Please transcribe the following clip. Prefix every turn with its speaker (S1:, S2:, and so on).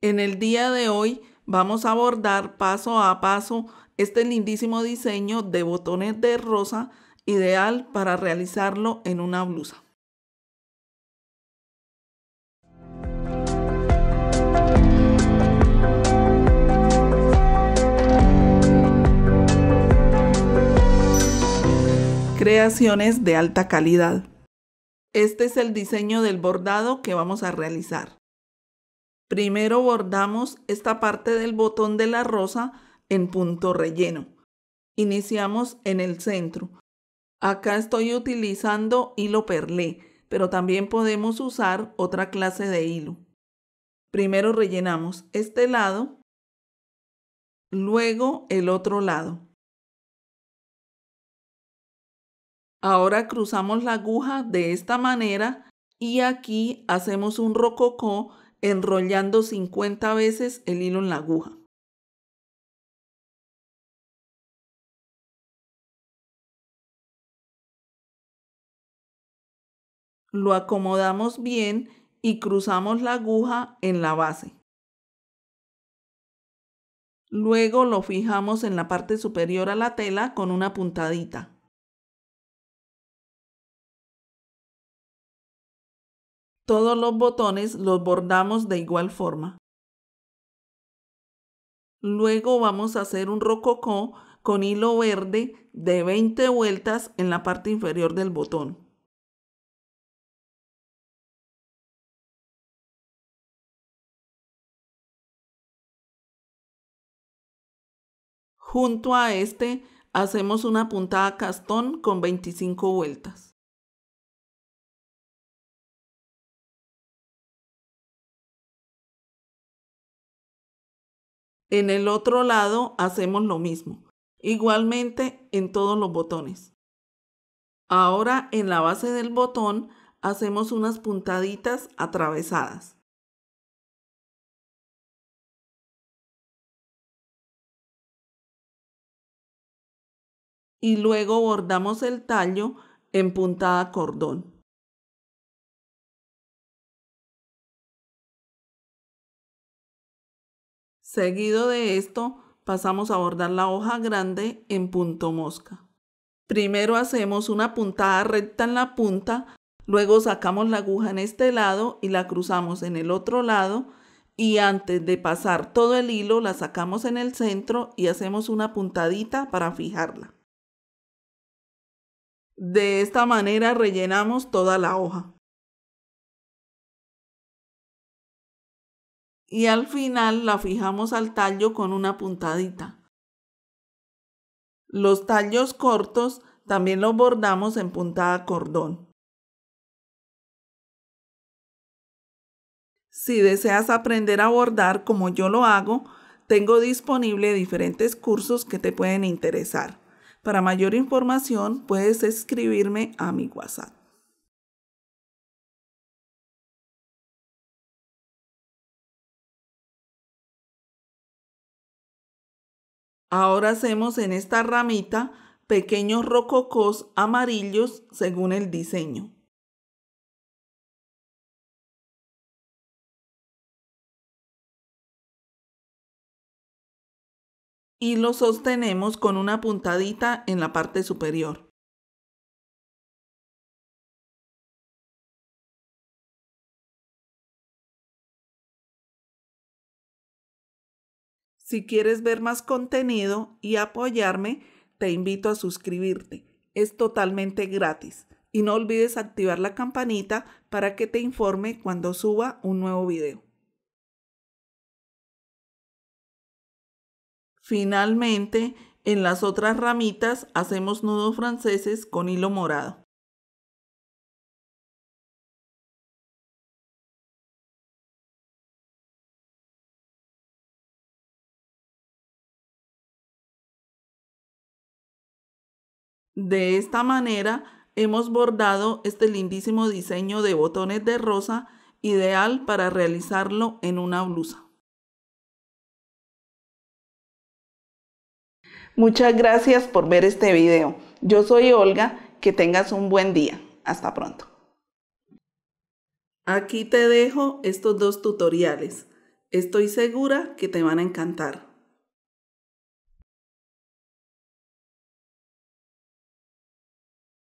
S1: En el día de hoy vamos a abordar paso a paso este lindísimo diseño de botones de rosa ideal para realizarlo en una blusa. Creaciones de alta calidad. Este es el diseño del bordado que vamos a realizar. Primero bordamos esta parte del botón de la rosa en punto relleno. Iniciamos en el centro. Acá estoy utilizando hilo perlé, pero también podemos usar otra clase de hilo. Primero rellenamos
S2: este lado, luego el otro lado. Ahora cruzamos la aguja de esta
S1: manera y aquí hacemos un rococó enrollando 50
S2: veces el hilo en la aguja. Lo acomodamos bien y cruzamos la aguja en la base. Luego lo fijamos en la parte superior a la tela con una puntadita. Todos los botones los bordamos de igual forma.
S1: Luego vamos a hacer un rococó con hilo
S2: verde de 20 vueltas en la parte inferior del botón. Junto a este hacemos una puntada castón con 25 vueltas. En el otro lado hacemos lo mismo,
S1: igualmente en todos los botones. Ahora en la base del botón
S2: hacemos unas puntaditas atravesadas. Y luego bordamos el tallo en puntada cordón. Seguido de esto, pasamos a bordar la hoja grande en
S1: punto mosca. Primero hacemos una puntada recta en la punta, luego sacamos la aguja en este lado y la cruzamos en el otro lado y antes de pasar todo el hilo la sacamos en el centro y hacemos una puntadita para
S2: fijarla. De esta manera rellenamos toda la hoja. y al final la fijamos al tallo con una puntadita.
S1: Los tallos cortos también los bordamos en puntada cordón. Si deseas aprender a bordar como yo lo hago, tengo disponible diferentes cursos que te pueden interesar.
S2: Para mayor información puedes escribirme a mi WhatsApp. Ahora hacemos en esta ramita pequeños rococos amarillos según el diseño. Y lo sostenemos con una puntadita en la parte superior. Si quieres ver más contenido y apoyarme,
S1: te invito a suscribirte. Es totalmente gratis. Y no olvides activar la campanita para que te informe cuando suba un nuevo video. Finalmente, en las otras
S2: ramitas hacemos nudos franceses con hilo morado. De esta manera hemos bordado este lindísimo
S1: diseño de botones de rosa ideal para realizarlo en una blusa. Muchas gracias por ver este video. Yo soy Olga, que tengas un buen día. Hasta pronto. Aquí te dejo estos dos tutoriales. Estoy
S2: segura que te van a encantar.